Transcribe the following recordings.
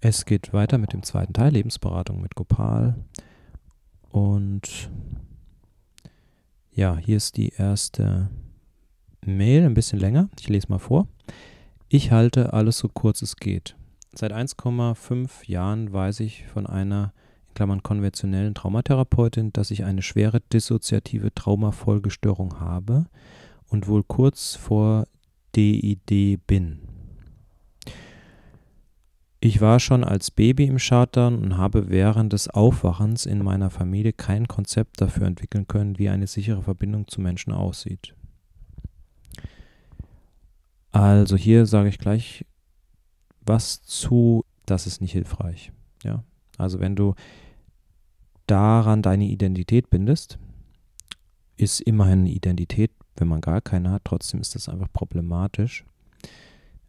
Es geht weiter mit dem zweiten Teil, Lebensberatung mit Gopal. Und ja, hier ist die erste Mail, ein bisschen länger. Ich lese mal vor. Ich halte alles so kurz es geht. Seit 1,5 Jahren weiß ich von einer in Klammern konventionellen Traumatherapeutin, dass ich eine schwere dissoziative Traumafolgestörung habe und wohl kurz vor DID bin. Ich war schon als Baby im Chartern und habe während des Aufwachens in meiner Familie kein Konzept dafür entwickeln können, wie eine sichere Verbindung zu Menschen aussieht. Also hier sage ich gleich was zu, das ist nicht hilfreich. Ja? Also wenn du daran deine Identität bindest, ist immerhin eine Identität, wenn man gar keine hat, trotzdem ist das einfach problematisch.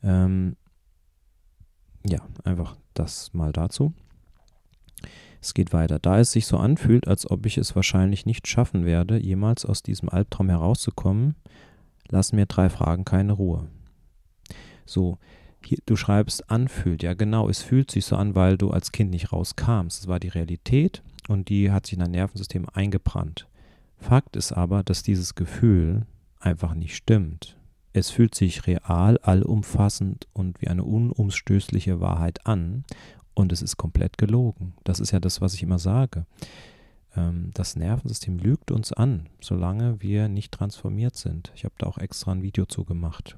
Ähm, ja, einfach das mal dazu. Es geht weiter. Da es sich so anfühlt, als ob ich es wahrscheinlich nicht schaffen werde, jemals aus diesem Albtraum herauszukommen, lassen mir drei Fragen keine Ruhe. So, hier, du schreibst anfühlt. Ja, genau, es fühlt sich so an, weil du als Kind nicht rauskamst. Es war die Realität und die hat sich in dein Nervensystem eingebrannt. Fakt ist aber, dass dieses Gefühl einfach nicht stimmt. Es fühlt sich real, allumfassend und wie eine unumstößliche Wahrheit an und es ist komplett gelogen. Das ist ja das, was ich immer sage. Ähm, das Nervensystem lügt uns an, solange wir nicht transformiert sind. Ich habe da auch extra ein Video zu gemacht.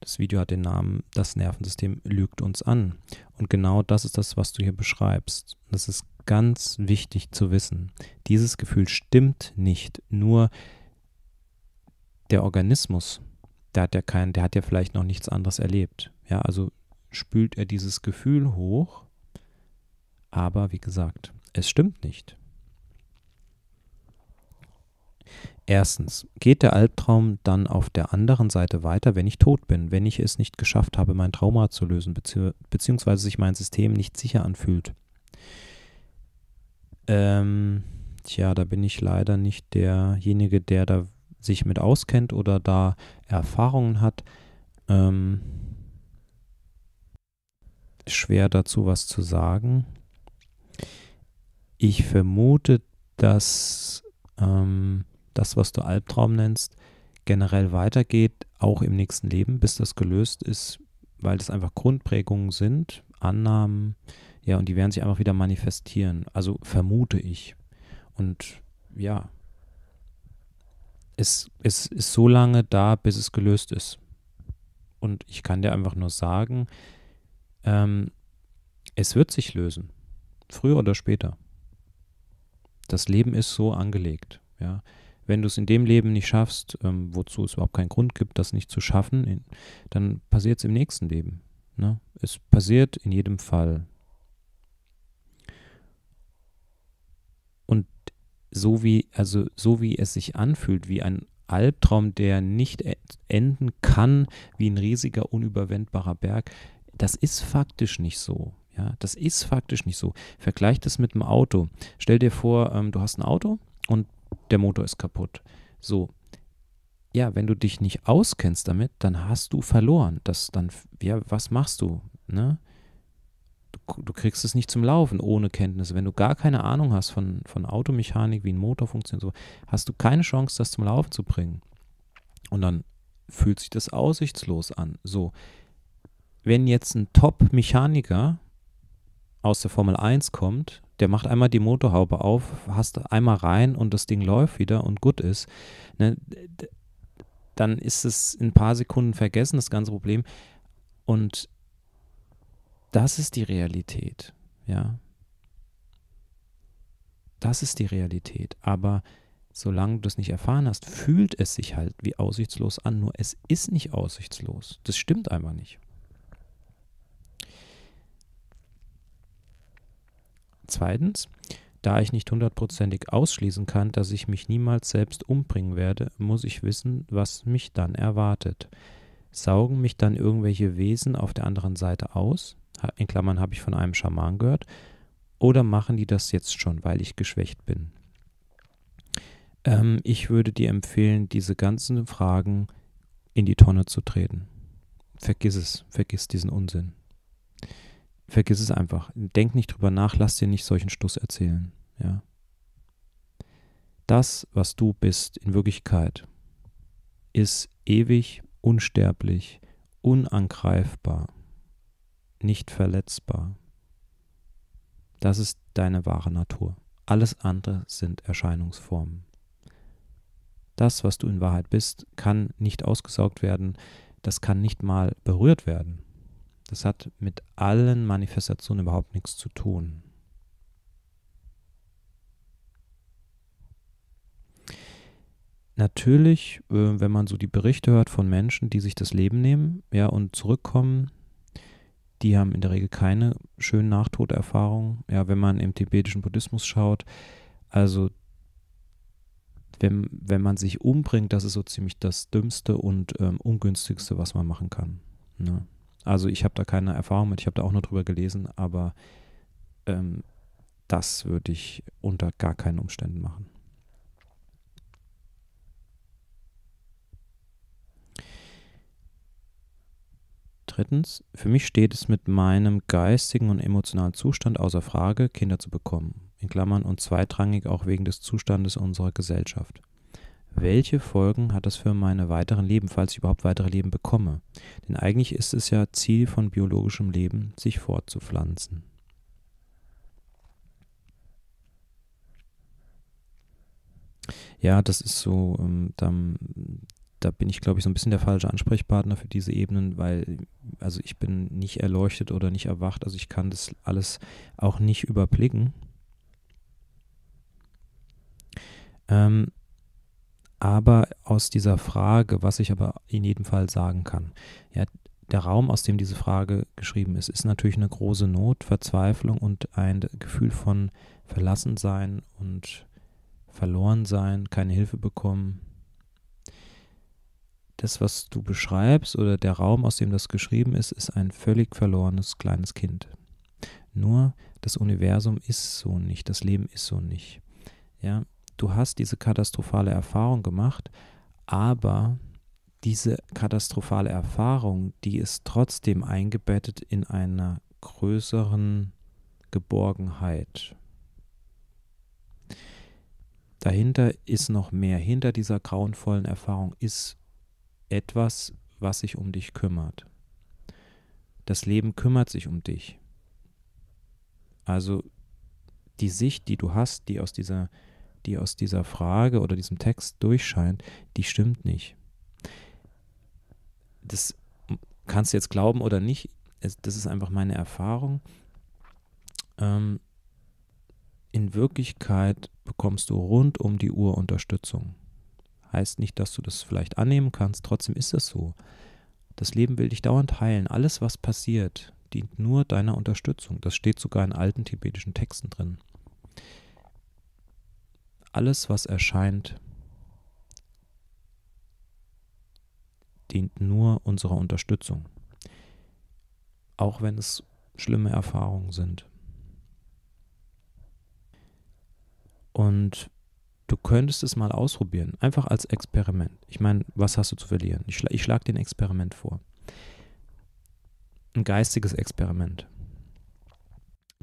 Das Video hat den Namen Das Nervensystem lügt uns an. Und genau das ist das, was du hier beschreibst. Das ist ganz wichtig zu wissen. Dieses Gefühl stimmt nicht, nur der Organismus der hat ja kein, der hat ja vielleicht noch nichts anderes erlebt. Ja, also spült er dieses Gefühl hoch, aber wie gesagt, es stimmt nicht. Erstens, geht der Albtraum dann auf der anderen Seite weiter, wenn ich tot bin, wenn ich es nicht geschafft habe, mein Trauma zu lösen, beziehungsweise sich mein System nicht sicher anfühlt? Ähm, tja, da bin ich leider nicht derjenige, der da sich mit auskennt oder da Erfahrungen hat, ähm, schwer dazu was zu sagen. Ich vermute, dass ähm, das, was du Albtraum nennst, generell weitergeht, auch im nächsten Leben, bis das gelöst ist, weil das einfach Grundprägungen sind, Annahmen, ja, und die werden sich einfach wieder manifestieren. Also vermute ich. Und ja, es, es ist so lange da, bis es gelöst ist. Und ich kann dir einfach nur sagen, ähm, es wird sich lösen. Früher oder später. Das Leben ist so angelegt. Ja. Wenn du es in dem Leben nicht schaffst, ähm, wozu es überhaupt keinen Grund gibt, das nicht zu schaffen, in, dann passiert es im nächsten Leben. Ne? Es passiert in jedem Fall. so wie, also so wie es sich anfühlt, wie ein Albtraum, der nicht e-, enden kann, wie ein riesiger, unüberwendbarer Berg, das ist faktisch nicht so. Ja, das ist faktisch nicht so. Vergleich das mit einem Auto. Stell dir vor, ähm, du hast ein Auto und der Motor ist kaputt. So. Ja, wenn du dich nicht auskennst damit, dann hast du verloren. Das dann, ja, was machst du? Ne? du kriegst es nicht zum Laufen ohne Kenntnisse. Wenn du gar keine Ahnung hast von, von Automechanik, wie ein Motor funktioniert, so, hast du keine Chance, das zum Laufen zu bringen. Und dann fühlt sich das aussichtslos an. So, wenn jetzt ein Top-Mechaniker aus der Formel 1 kommt, der macht einmal die Motorhaube auf, hast einmal rein und das Ding läuft wieder und gut ist, ne, dann ist es in ein paar Sekunden vergessen, das ganze Problem. Und das ist die Realität, ja. Das ist die Realität. Aber solange du es nicht erfahren hast, fühlt es sich halt wie aussichtslos an. Nur es ist nicht aussichtslos. Das stimmt einfach nicht. Zweitens, da ich nicht hundertprozentig ausschließen kann, dass ich mich niemals selbst umbringen werde, muss ich wissen, was mich dann erwartet. Saugen mich dann irgendwelche Wesen auf der anderen Seite aus? in Klammern habe ich von einem Schaman gehört, oder machen die das jetzt schon, weil ich geschwächt bin? Ähm, ich würde dir empfehlen, diese ganzen Fragen in die Tonne zu treten. Vergiss es, vergiss diesen Unsinn. Vergiss es einfach. Denk nicht drüber nach, lass dir nicht solchen Stuss erzählen. Ja. Das, was du bist in Wirklichkeit, ist ewig, unsterblich, unangreifbar nicht verletzbar. Das ist deine wahre Natur. Alles andere sind Erscheinungsformen. Das, was du in Wahrheit bist, kann nicht ausgesaugt werden, das kann nicht mal berührt werden. Das hat mit allen Manifestationen überhaupt nichts zu tun. Natürlich, äh, wenn man so die Berichte hört von Menschen, die sich das Leben nehmen, ja, und zurückkommen die haben in der Regel keine schönen Nachtoderfahrungen. Ja, wenn man im tibetischen Buddhismus schaut, also wenn, wenn man sich umbringt, das ist so ziemlich das Dümmste und ähm, Ungünstigste, was man machen kann. Ne? Also ich habe da keine Erfahrung mit, ich habe da auch nur drüber gelesen, aber ähm, das würde ich unter gar keinen Umständen machen. Drittens, für mich steht es mit meinem geistigen und emotionalen Zustand außer Frage, Kinder zu bekommen, in Klammern und zweitrangig auch wegen des Zustandes unserer Gesellschaft. Welche Folgen hat das für meine weiteren Leben, falls ich überhaupt weitere Leben bekomme? Denn eigentlich ist es ja Ziel von biologischem Leben, sich fortzupflanzen. Ja, das ist so, ähm, dann, da bin ich, glaube ich, so ein bisschen der falsche Ansprechpartner für diese Ebenen, weil, also ich bin nicht erleuchtet oder nicht erwacht, also ich kann das alles auch nicht überblicken. Ähm, aber aus dieser Frage, was ich aber in jedem Fall sagen kann, ja, der Raum, aus dem diese Frage geschrieben ist, ist natürlich eine große Not, Verzweiflung und ein Gefühl von Verlassensein und Verlorensein, keine Hilfe bekommen, das, was du beschreibst oder der Raum, aus dem das geschrieben ist, ist ein völlig verlorenes kleines Kind. Nur das Universum ist so nicht, das Leben ist so nicht. Ja, du hast diese katastrophale Erfahrung gemacht, aber diese katastrophale Erfahrung, die ist trotzdem eingebettet in einer größeren Geborgenheit. Dahinter ist noch mehr, hinter dieser grauenvollen Erfahrung ist etwas, was sich um dich kümmert. Das Leben kümmert sich um dich. Also die Sicht, die du hast, die aus dieser, die aus dieser Frage oder diesem Text durchscheint, die stimmt nicht. Das kannst du jetzt glauben oder nicht, das ist einfach meine Erfahrung. Ähm, in Wirklichkeit bekommst du rund um die Uhr Unterstützung. Heißt nicht, dass du das vielleicht annehmen kannst, trotzdem ist es so. Das Leben will dich dauernd heilen. Alles, was passiert, dient nur deiner Unterstützung. Das steht sogar in alten tibetischen Texten drin. Alles, was erscheint, dient nur unserer Unterstützung. Auch wenn es schlimme Erfahrungen sind. Und du könntest es mal ausprobieren, einfach als Experiment. Ich meine, was hast du zu verlieren? Ich, schla ich schlage dir ein Experiment vor. Ein geistiges Experiment.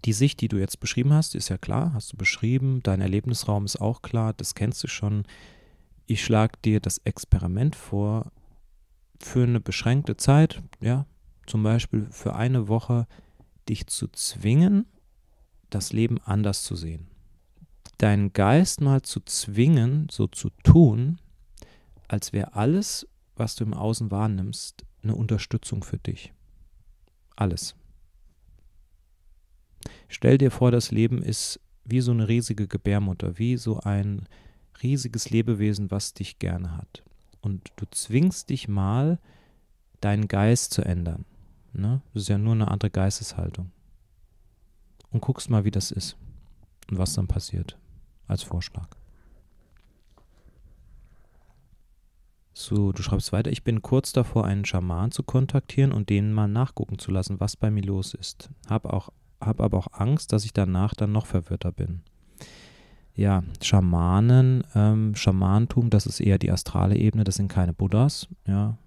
Die Sicht, die du jetzt beschrieben hast, ist ja klar, hast du beschrieben, dein Erlebnisraum ist auch klar, das kennst du schon. Ich schlage dir das Experiment vor, für eine beschränkte Zeit, ja, zum Beispiel für eine Woche, dich zu zwingen, das Leben anders zu sehen deinen Geist mal zu zwingen, so zu tun, als wäre alles, was du im Außen wahrnimmst, eine Unterstützung für dich. Alles. Stell dir vor, das Leben ist wie so eine riesige Gebärmutter, wie so ein riesiges Lebewesen, was dich gerne hat. Und du zwingst dich mal, deinen Geist zu ändern. Ne? Das ist ja nur eine andere Geisteshaltung. Und guckst mal, wie das ist und was dann passiert als Vorschlag. So, du schreibst weiter, ich bin kurz davor, einen Schaman zu kontaktieren und denen mal nachgucken zu lassen, was bei mir los ist. Hab, auch, hab aber auch Angst, dass ich danach dann noch verwirrter bin. Ja, Schamanen, ähm, Schamantum, das ist eher die astrale Ebene, das sind keine Buddhas, ja.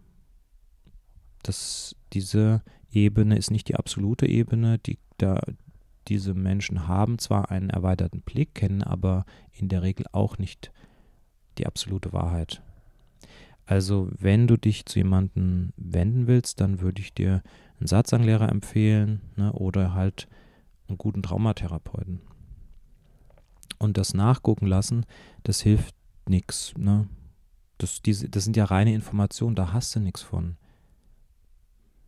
Das, diese Ebene ist nicht die absolute Ebene, die, da, diese Menschen haben zwar einen erweiterten Blick, kennen aber in der Regel auch nicht die absolute Wahrheit. Also wenn du dich zu jemandem wenden willst, dann würde ich dir einen Satzanglehrer empfehlen ne, oder halt einen guten Traumatherapeuten. Und das Nachgucken lassen, das hilft nichts. Ne? Das, das sind ja reine Informationen, da hast du nichts von.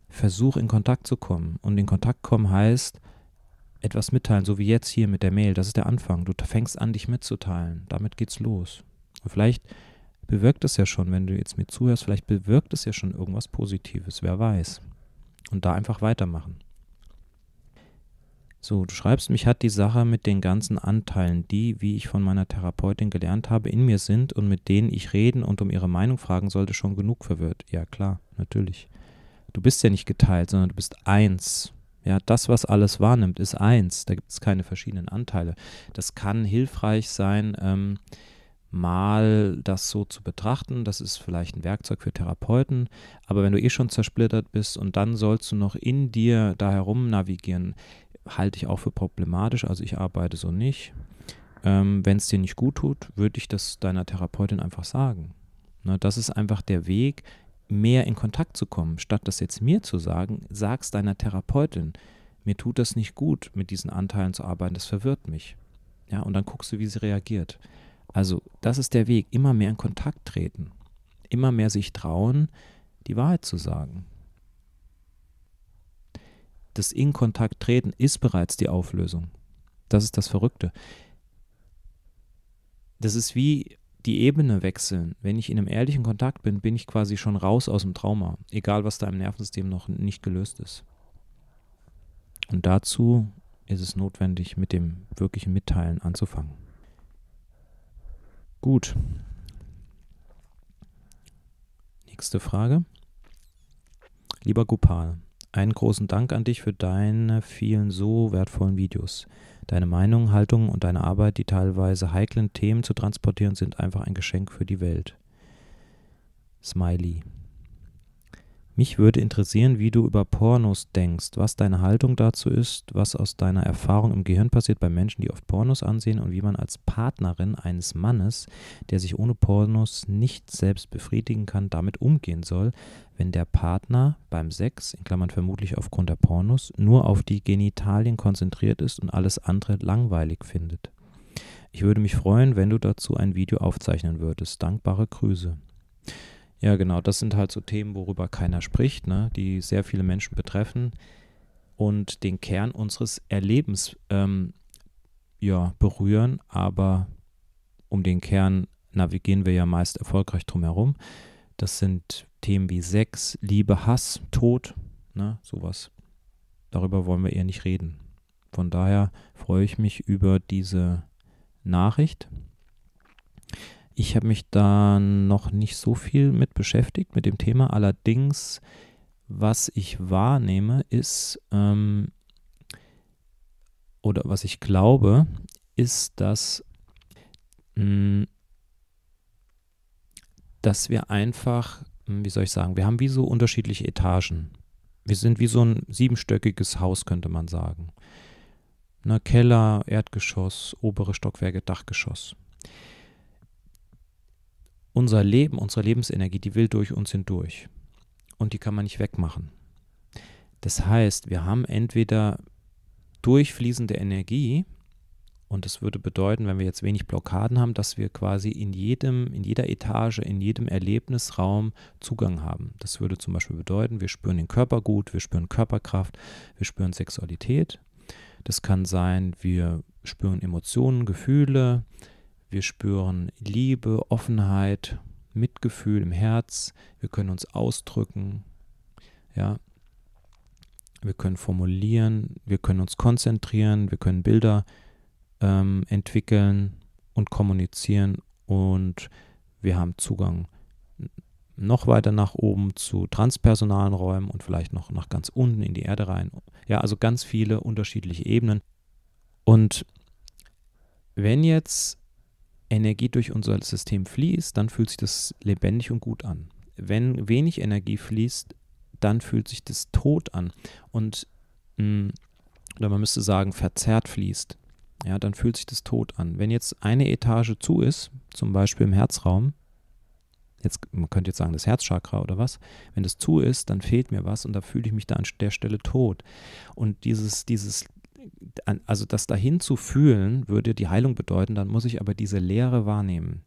Versuch in Kontakt zu kommen. Und in Kontakt kommen heißt, etwas mitteilen, so wie jetzt hier mit der Mail. Das ist der Anfang. Du fängst an, dich mitzuteilen. Damit geht's los. Und vielleicht bewirkt es ja schon, wenn du jetzt mir zuhörst, vielleicht bewirkt es ja schon irgendwas Positives. Wer weiß. Und da einfach weitermachen. So, du schreibst, mich hat die Sache mit den ganzen Anteilen, die, wie ich von meiner Therapeutin gelernt habe, in mir sind und mit denen ich reden und um ihre Meinung fragen sollte, schon genug verwirrt. Ja, klar, natürlich. Du bist ja nicht geteilt, sondern du bist eins. Ja, das, was alles wahrnimmt, ist eins. Da gibt es keine verschiedenen Anteile. Das kann hilfreich sein, ähm, mal das so zu betrachten. Das ist vielleicht ein Werkzeug für Therapeuten. Aber wenn du eh schon zersplittert bist und dann sollst du noch in dir da herum navigieren, halte ich auch für problematisch. Also ich arbeite so nicht. Ähm, wenn es dir nicht gut tut, würde ich das deiner Therapeutin einfach sagen. Ne, das ist einfach der Weg, mehr in Kontakt zu kommen, statt das jetzt mir zu sagen, sag's deiner Therapeutin, mir tut das nicht gut, mit diesen Anteilen zu arbeiten, das verwirrt mich. Ja, und dann guckst du, wie sie reagiert. Also, das ist der Weg, immer mehr in Kontakt treten, immer mehr sich trauen, die Wahrheit zu sagen. Das in Kontakt treten ist bereits die Auflösung. Das ist das Verrückte. Das ist wie die Ebene wechseln. Wenn ich in einem ehrlichen Kontakt bin, bin ich quasi schon raus aus dem Trauma, egal was da im Nervensystem noch nicht gelöst ist. Und dazu ist es notwendig, mit dem wirklichen Mitteilen anzufangen. Gut. Nächste Frage. Lieber Gopal, einen großen Dank an dich für deine vielen so wertvollen Videos. Deine Meinung, Haltung und deine Arbeit, die teilweise heiklen Themen zu transportieren, sind einfach ein Geschenk für die Welt. Smiley. Mich würde interessieren, wie du über Pornos denkst, was deine Haltung dazu ist, was aus deiner Erfahrung im Gehirn passiert bei Menschen, die oft Pornos ansehen und wie man als Partnerin eines Mannes, der sich ohne Pornos nicht selbst befriedigen kann, damit umgehen soll, wenn der Partner beim Sex, in Klammern vermutlich aufgrund der Pornos, nur auf die Genitalien konzentriert ist und alles andere langweilig findet. Ich würde mich freuen, wenn du dazu ein Video aufzeichnen würdest. Dankbare Grüße. Ja, genau. Das sind halt so Themen, worüber keiner spricht, ne? die sehr viele Menschen betreffen und den Kern unseres Erlebens ähm, ja, berühren. Aber um den Kern navigieren wir ja meist erfolgreich drumherum. Das sind Themen wie Sex, Liebe, Hass, Tod, ne? sowas. Darüber wollen wir eher nicht reden. Von daher freue ich mich über diese Nachricht ich habe mich da noch nicht so viel mit beschäftigt, mit dem Thema. Allerdings, was ich wahrnehme, ist, ähm, oder was ich glaube, ist, dass, mh, mm, dass wir einfach, mm, wie soll ich sagen, wir haben wie so unterschiedliche Etagen. Wir sind wie so ein siebenstöckiges Haus, könnte man sagen. Na, ne, Keller, Erdgeschoss, obere Stockwerke, Dachgeschoss unser Leben, unsere Lebensenergie, die will durch uns hindurch. Und die kann man nicht wegmachen. Das heißt, wir haben entweder durchfließende Energie, und das würde bedeuten, wenn wir jetzt wenig Blockaden haben, dass wir quasi in jedem, in jeder Etage, in jedem Erlebnisraum Zugang haben. Das würde zum Beispiel bedeuten, wir spüren den Körper gut, wir spüren Körperkraft, wir spüren Sexualität. Das kann sein, wir spüren Emotionen, Gefühle, wir spüren Liebe, Offenheit, Mitgefühl im Herz. Wir können uns ausdrücken. Ja. Wir können formulieren, wir können uns konzentrieren, wir können Bilder ähm, entwickeln und kommunizieren und wir haben Zugang noch weiter nach oben zu transpersonalen Räumen und vielleicht noch nach ganz unten in die Erde rein. Ja, also ganz viele unterschiedliche Ebenen. Und wenn jetzt Energie durch unser System fließt, dann fühlt sich das lebendig und gut an. Wenn wenig Energie fließt, dann fühlt sich das tot an. Und mh, hm, oder man müsste sagen, verzerrt fließt. Ja, dann fühlt sich das tot an. Wenn jetzt eine Etage zu ist, zum Beispiel im Herzraum, jetzt, man könnte jetzt sagen, das Herzchakra oder was, wenn das zu ist, dann fehlt mir was und da fühle ich mich da an der Stelle tot. Und dieses, dieses also das dahin zu fühlen, würde die Heilung bedeuten, dann muss ich aber diese Leere wahrnehmen.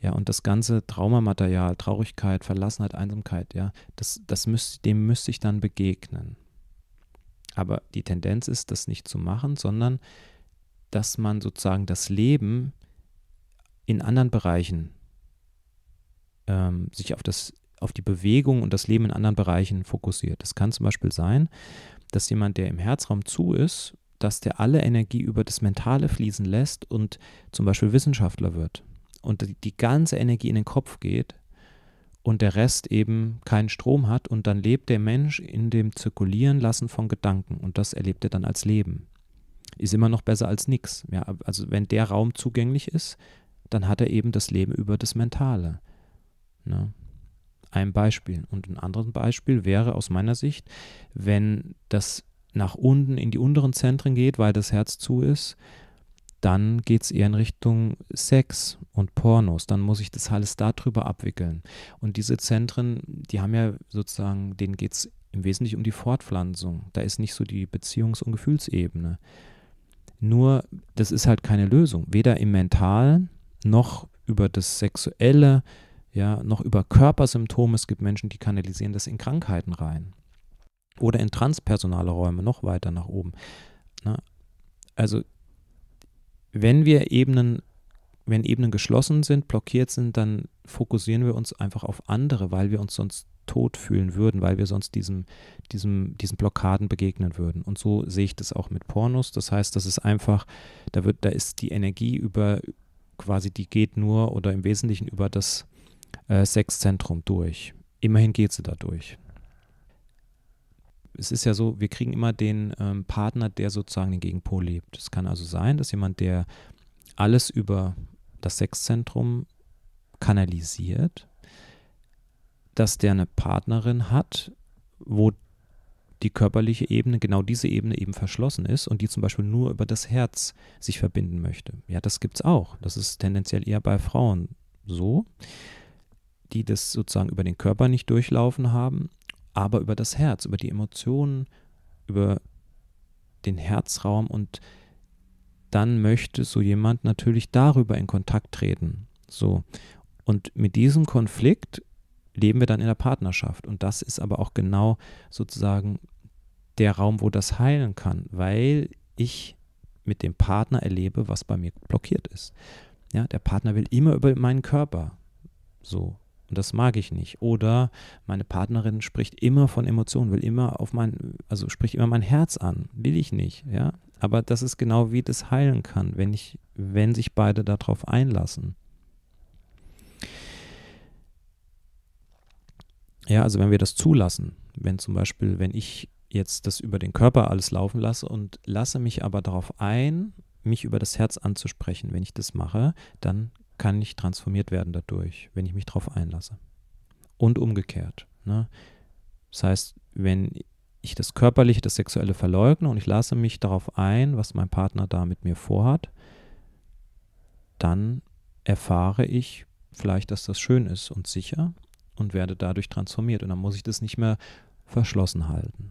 Ja, und das ganze Traumamaterial, Traurigkeit, Verlassenheit, Einsamkeit, ja, das, das müsst, dem müsste ich dann begegnen. Aber die Tendenz ist, das nicht zu machen, sondern dass man sozusagen das Leben in anderen Bereichen ähm, sich auf, das, auf die Bewegung und das Leben in anderen Bereichen fokussiert. Das kann zum Beispiel sein, dass jemand, der im Herzraum zu ist, dass der alle Energie über das Mentale fließen lässt und zum Beispiel Wissenschaftler wird und die ganze Energie in den Kopf geht und der Rest eben keinen Strom hat und dann lebt der Mensch in dem Zirkulieren lassen von Gedanken und das erlebt er dann als Leben. Ist immer noch besser als nichts. Ja, also wenn der Raum zugänglich ist, dann hat er eben das Leben über das Mentale. Ne? Ein Beispiel. Und ein anderes Beispiel wäre aus meiner Sicht, wenn das nach unten in die unteren Zentren geht, weil das Herz zu ist, dann geht es eher in Richtung Sex und Pornos. Dann muss ich das alles darüber abwickeln. Und diese Zentren, die haben ja sozusagen, denen geht es im Wesentlichen um die Fortpflanzung. Da ist nicht so die Beziehungs- und Gefühlsebene. Nur, das ist halt keine Lösung. Weder im Mentalen noch über das Sexuelle, ja, noch über Körpersymptome. Es gibt Menschen, die kanalisieren das in Krankheiten rein oder in transpersonale Räume noch weiter nach oben. Na, ne? also wenn wir Ebenen, wenn Ebenen geschlossen sind, blockiert sind, dann fokussieren wir uns einfach auf andere, weil wir uns sonst tot fühlen würden, weil wir sonst diesem, diesem, diesen Blockaden begegnen würden. Und so sehe ich das auch mit Pornos. Das heißt, das ist einfach, da wird, da ist die Energie über quasi, die geht nur oder im Wesentlichen über das äh, Sexzentrum durch. Immerhin geht sie da durch es ist ja so, wir kriegen immer den ähm, Partner, der sozusagen den Gegenpol lebt. Es kann also sein, dass jemand, der alles über das Sexzentrum kanalisiert, dass der eine Partnerin hat, wo die körperliche Ebene, genau diese Ebene eben verschlossen ist und die zum Beispiel nur über das Herz sich verbinden möchte. Ja, das gibt es auch. Das ist tendenziell eher bei Frauen so, die das sozusagen über den Körper nicht durchlaufen haben aber über das Herz, über die Emotionen, über den Herzraum und dann möchte so jemand natürlich darüber in Kontakt treten. So. Und mit diesem Konflikt leben wir dann in der Partnerschaft. Und das ist aber auch genau sozusagen der Raum, wo das heilen kann, weil ich mit dem Partner erlebe, was bei mir blockiert ist. Ja, der Partner will immer über meinen Körper. So. Und das mag ich nicht. Oder meine Partnerin spricht immer von Emotionen, will immer auf mein, also spricht immer mein Herz an. Will ich nicht, ja. Aber das ist genau, wie das heilen kann, wenn ich, wenn sich beide darauf einlassen. Ja, also wenn wir das zulassen, wenn zum Beispiel, wenn ich jetzt das über den Körper alles laufen lasse und lasse mich aber darauf ein, mich über das Herz anzusprechen, wenn ich das mache, dann kann ich transformiert werden dadurch, wenn ich mich darauf einlasse. Und umgekehrt. Ne? Das heißt, wenn ich das Körperliche, das Sexuelle verleugne und ich lasse mich darauf ein, was mein Partner da mit mir vorhat, dann erfahre ich vielleicht, dass das schön ist und sicher und werde dadurch transformiert. Und dann muss ich das nicht mehr verschlossen halten.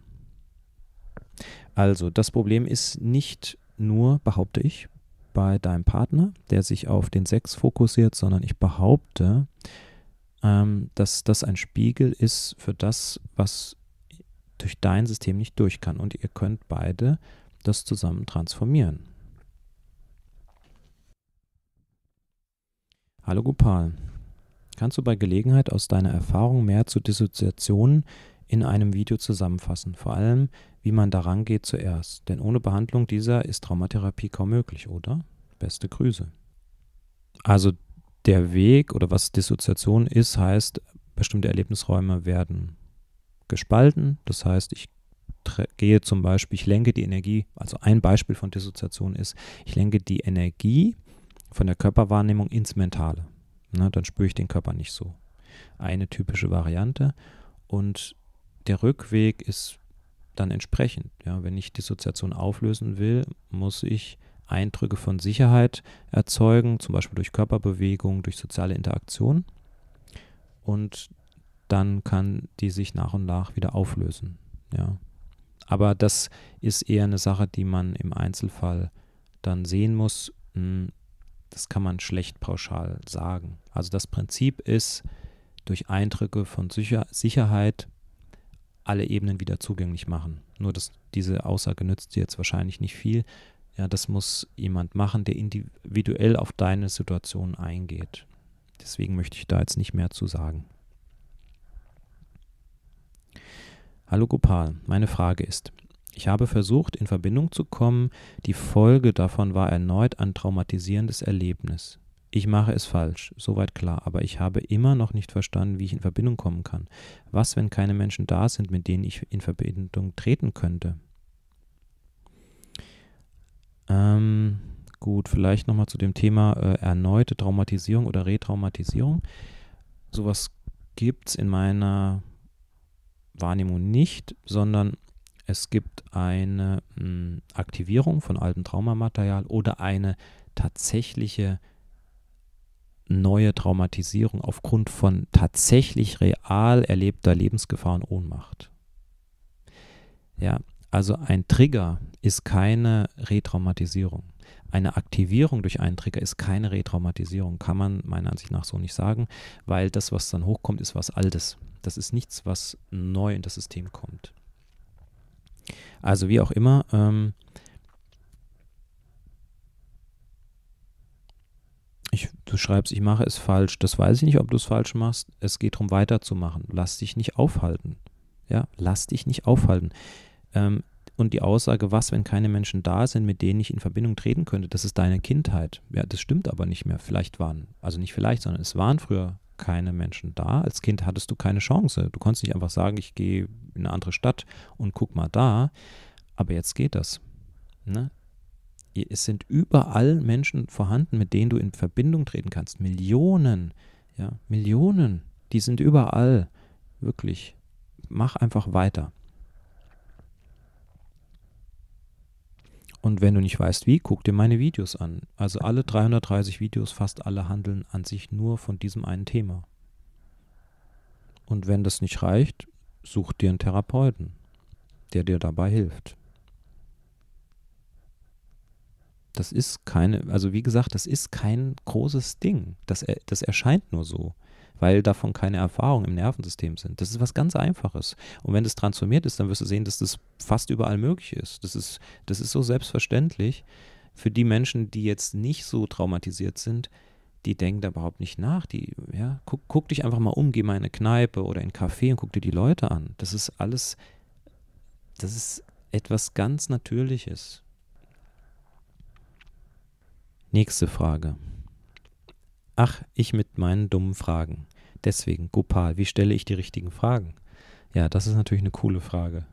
Also, das Problem ist nicht nur, behaupte ich, bei deinem Partner, der sich auf den Sex fokussiert, sondern ich behaupte, ähm, dass das ein Spiegel ist für das, was durch dein System nicht durch kann. Und ihr könnt beide das zusammen transformieren. Hallo Gopal, kannst du bei Gelegenheit aus deiner Erfahrung mehr zu Dissoziationen in einem Video zusammenfassen, vor allem wie man daran geht zuerst. Denn ohne Behandlung dieser ist Traumatherapie kaum möglich, oder? Beste Grüße. Also der Weg oder was Dissoziation ist, heißt, bestimmte Erlebnisräume werden gespalten. Das heißt, ich gehe zum Beispiel, ich lenke die Energie, also ein Beispiel von Dissoziation ist, ich lenke die Energie von der Körperwahrnehmung ins Mentale. Na, dann spüre ich den Körper nicht so. Eine typische Variante. Und der Rückweg ist dann entsprechend. Ja, wenn ich Dissoziation auflösen will, muss ich Eindrücke von Sicherheit erzeugen, zum Beispiel durch Körperbewegung, durch soziale Interaktion. Und dann kann die sich nach und nach wieder auflösen. Ja. Aber das ist eher eine Sache, die man im Einzelfall dann sehen muss. Hm, das kann man schlecht pauschal sagen. Also das Prinzip ist, durch Eindrücke von Sicherheit alle Ebenen wieder zugänglich machen. Nur dass diese Aussage nützt dir jetzt wahrscheinlich nicht viel. Ja, das muss jemand machen, der individuell auf deine Situation eingeht. Deswegen möchte ich da jetzt nicht mehr zu sagen. Hallo Gopal, meine Frage ist, ich habe versucht, in Verbindung zu kommen, die Folge davon war erneut ein traumatisierendes Erlebnis. Ich mache es falsch, soweit klar, aber ich habe immer noch nicht verstanden, wie ich in Verbindung kommen kann. Was, wenn keine Menschen da sind, mit denen ich in Verbindung treten könnte? Ähm, gut, vielleicht nochmal zu dem Thema äh, erneute Traumatisierung oder Retraumatisierung. Sowas gibt es in meiner Wahrnehmung nicht, sondern es gibt eine mh, hm, Aktivierung von altem Traumamaterial oder eine tatsächliche neue Traumatisierung aufgrund von tatsächlich real erlebter Lebensgefahr und Ohnmacht. Ja, also ein Trigger ist keine Retraumatisierung. Eine Aktivierung durch einen Trigger ist keine Retraumatisierung, kann man meiner Ansicht nach so nicht sagen, weil das, was dann hochkommt, ist was Altes. Das ist nichts, was neu in das System kommt. Also wie auch immer, ähm, Ich, du schreibst, ich mache es falsch. Das weiß ich nicht, ob du es falsch machst. Es geht darum, weiterzumachen. Lass dich nicht aufhalten. Ja, lass dich nicht aufhalten. Ähm, und die Aussage, was, wenn keine Menschen da sind, mit denen ich in Verbindung treten könnte, das ist deine Kindheit. Ja, das stimmt aber nicht mehr. Vielleicht waren, also nicht vielleicht, sondern es waren früher keine Menschen da. Als Kind hattest du keine Chance. Du konntest nicht einfach sagen, ich gehe in eine andere Stadt und guck mal da. Aber jetzt geht das. Ne? es sind überall Menschen vorhanden, mit denen du in Verbindung treten kannst. Millionen, ja, Millionen, die sind überall. Wirklich. Mach einfach weiter. Und wenn du nicht weißt wie, guck dir meine Videos an. Also alle 330 Videos, fast alle handeln an sich nur von diesem einen Thema. Und wenn das nicht reicht, such dir einen Therapeuten, der dir dabei hilft. Das ist keine, also wie gesagt, das ist kein großes Ding. Das, das erscheint nur so, weil davon keine Erfahrungen im Nervensystem sind. Das ist was ganz Einfaches. Und wenn das transformiert ist, dann wirst du sehen, dass das fast überall möglich ist. Das ist, das ist so selbstverständlich für die Menschen, die jetzt nicht so traumatisiert sind, die denken da überhaupt nicht nach. Die, ja, guck, guck dich einfach mal um, geh mal in eine Kneipe oder in ein Café und guck dir die Leute an. Das ist alles, das ist etwas ganz Natürliches. Nächste Frage. Ach, ich mit meinen dummen Fragen. Deswegen, Gopal, wie stelle ich die richtigen Fragen? Ja, das ist natürlich eine coole Frage.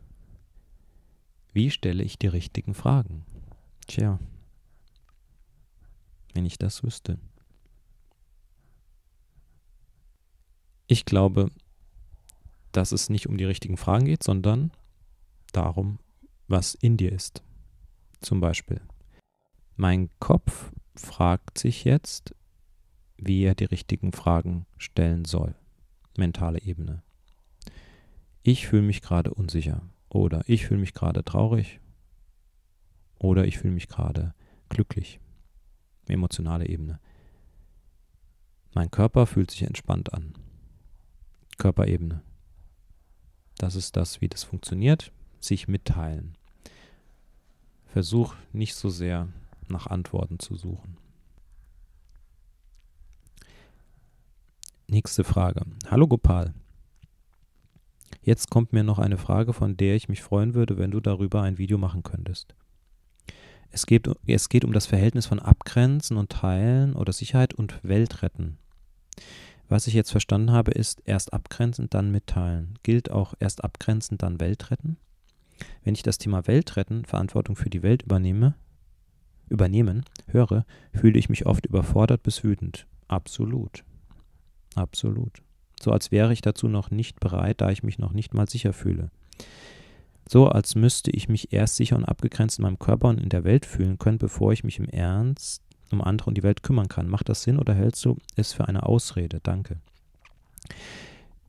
Wie stelle ich die richtigen Fragen? Tja, wenn ich das wüsste. Ich glaube, dass es nicht um die richtigen Fragen geht, sondern darum, was in dir ist. Zum Beispiel, mein Kopf fragt sich jetzt, wie er die richtigen Fragen stellen soll. Mentale Ebene. Ich fühle mich gerade unsicher oder ich fühle mich gerade traurig oder ich fühle mich gerade glücklich. Emotionale Ebene. Mein Körper fühlt sich entspannt an. Körperebene. Das ist das, wie das funktioniert. Sich mitteilen. Versuch nicht so sehr nach Antworten zu suchen. Nächste Frage. Hallo Gopal. Jetzt kommt mir noch eine Frage, von der ich mich freuen würde, wenn du darüber ein Video machen könntest. Es geht, es geht um das Verhältnis von Abgrenzen und Teilen oder Sicherheit und Weltretten. Was ich jetzt verstanden habe, ist erst abgrenzen, dann mitteilen. Gilt auch erst abgrenzen, dann Weltretten? Wenn ich das Thema Weltretten, Verantwortung für die Welt übernehme, übernehmen höre, fühle ich mich oft überfordert bis wütend. Absolut. Absolut. So als wäre ich dazu noch nicht bereit, da ich mich noch nicht mal sicher fühle. So als müsste ich mich erst sicher und abgegrenzt in meinem Körper und in der Welt fühlen können, bevor ich mich im Ernst um andere und die Welt kümmern kann. Macht das Sinn oder hältst du es für eine Ausrede? Danke.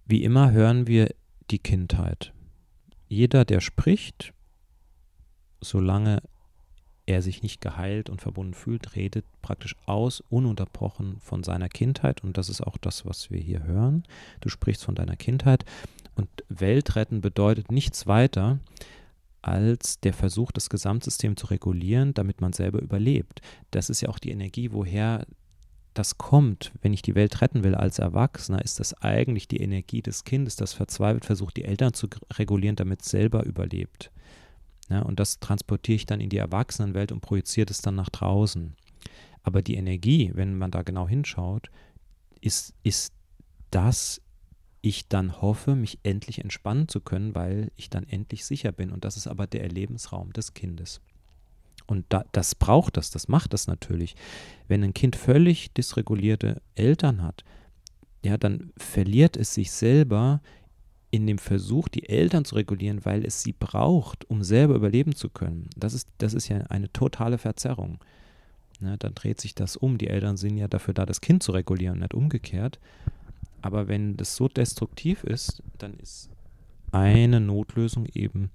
Wie immer hören wir die Kindheit. Jeder, der spricht, solange er sich nicht geheilt und verbunden fühlt, redet praktisch aus, ununterbrochen von seiner Kindheit. Und das ist auch das, was wir hier hören. Du sprichst von deiner Kindheit. Und Weltretten bedeutet nichts weiter als der Versuch, das Gesamtsystem zu regulieren, damit man selber überlebt. Das ist ja auch die Energie, woher das kommt, wenn ich die Welt retten will als Erwachsener, ist das eigentlich die Energie des Kindes, das verzweifelt versucht, die Eltern zu regulieren, damit es selber überlebt. Ne? Und das transportiere ich dann in die Erwachsenenwelt und projiziere es dann nach draußen. Aber die Energie, wenn man da genau hinschaut, ist, ist dass ich dann hoffe, mich endlich entspannen zu können, weil ich dann endlich sicher bin. Und das ist aber der Erlebensraum des Kindes. Und da, das braucht das, das macht das natürlich. Wenn ein Kind völlig dysregulierte Eltern hat, ja, dann verliert es sich selber in dem Versuch, die Eltern zu regulieren, weil es sie braucht, um selber überleben zu können. Das ist, das ist ja eine totale Verzerrung. Ne, dann dreht sich das um. Die Eltern sind ja dafür da, das Kind zu regulieren, nicht umgekehrt. Aber wenn das so destruktiv ist, dann ist eine Notlösung eben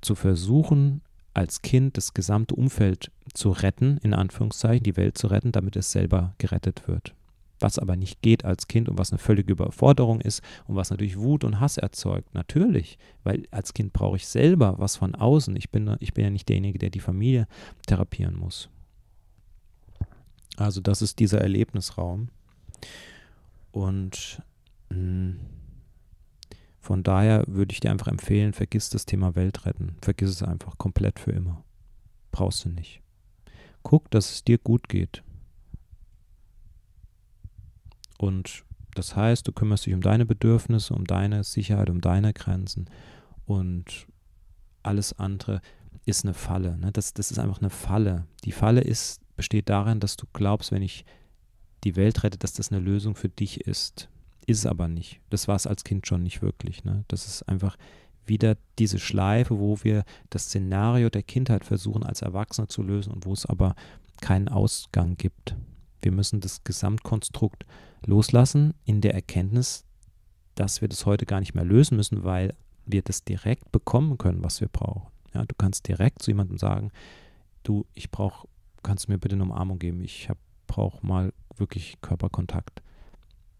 zu versuchen, als Kind das gesamte Umfeld zu retten, in Anführungszeichen, die Welt zu retten, damit es selber gerettet wird was aber nicht geht als Kind und was eine völlige Überforderung ist und was natürlich Wut und Hass erzeugt. Natürlich, weil als Kind brauche ich selber was von außen. Ich bin, ich bin ja nicht derjenige, der die Familie therapieren muss. Also das ist dieser Erlebnisraum. Und mh, hm, von daher würde ich dir einfach empfehlen, vergiss das Thema Welt retten. Vergiss es einfach komplett für immer. Brauchst du nicht. Guck, dass es dir gut geht. Und das heißt, du kümmerst dich um deine Bedürfnisse, um deine Sicherheit, um deine Grenzen und alles andere ist eine Falle. Ne? Das, das ist einfach eine Falle. Die Falle ist, besteht darin, dass du glaubst, wenn ich die Welt rette, dass das eine Lösung für dich ist. Ist es aber nicht. Das war es als Kind schon nicht wirklich. Ne? Das ist einfach wieder diese Schleife, wo wir das Szenario der Kindheit versuchen, als Erwachsene zu lösen und wo es aber keinen Ausgang gibt. Wir müssen das Gesamtkonstrukt loslassen in der Erkenntnis, dass wir das heute gar nicht mehr lösen müssen, weil wir das direkt bekommen können, was wir brauchen. Ja, du kannst direkt zu jemandem sagen, du, ich brauche, kannst du mir bitte eine Umarmung geben? Ich brauche mal wirklich Körperkontakt.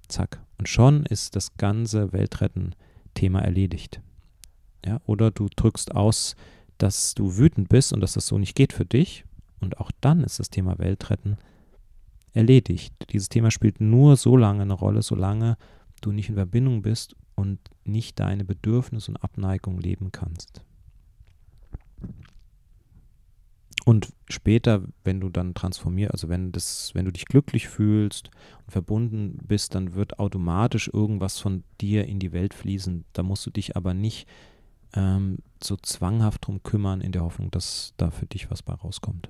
Zack. Und schon ist das ganze Weltretten-Thema erledigt. Ja, oder du drückst aus, dass du wütend bist und dass das so nicht geht für dich. Und auch dann ist das Thema Weltretten erledigt erledigt. Dieses Thema spielt nur so lange eine Rolle, solange du nicht in Verbindung bist und nicht deine Bedürfnisse und Abneigung leben kannst. Und später, wenn du dann transformierst, also wenn, das, wenn du dich glücklich fühlst und verbunden bist, dann wird automatisch irgendwas von dir in die Welt fließen. Da musst du dich aber nicht ähm, so zwanghaft drum kümmern, in der Hoffnung, dass da für dich was bei rauskommt.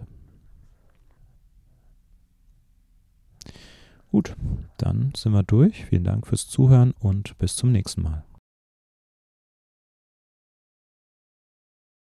Gut, dann sind wir durch. Vielen Dank fürs Zuhören und bis zum nächsten Mal.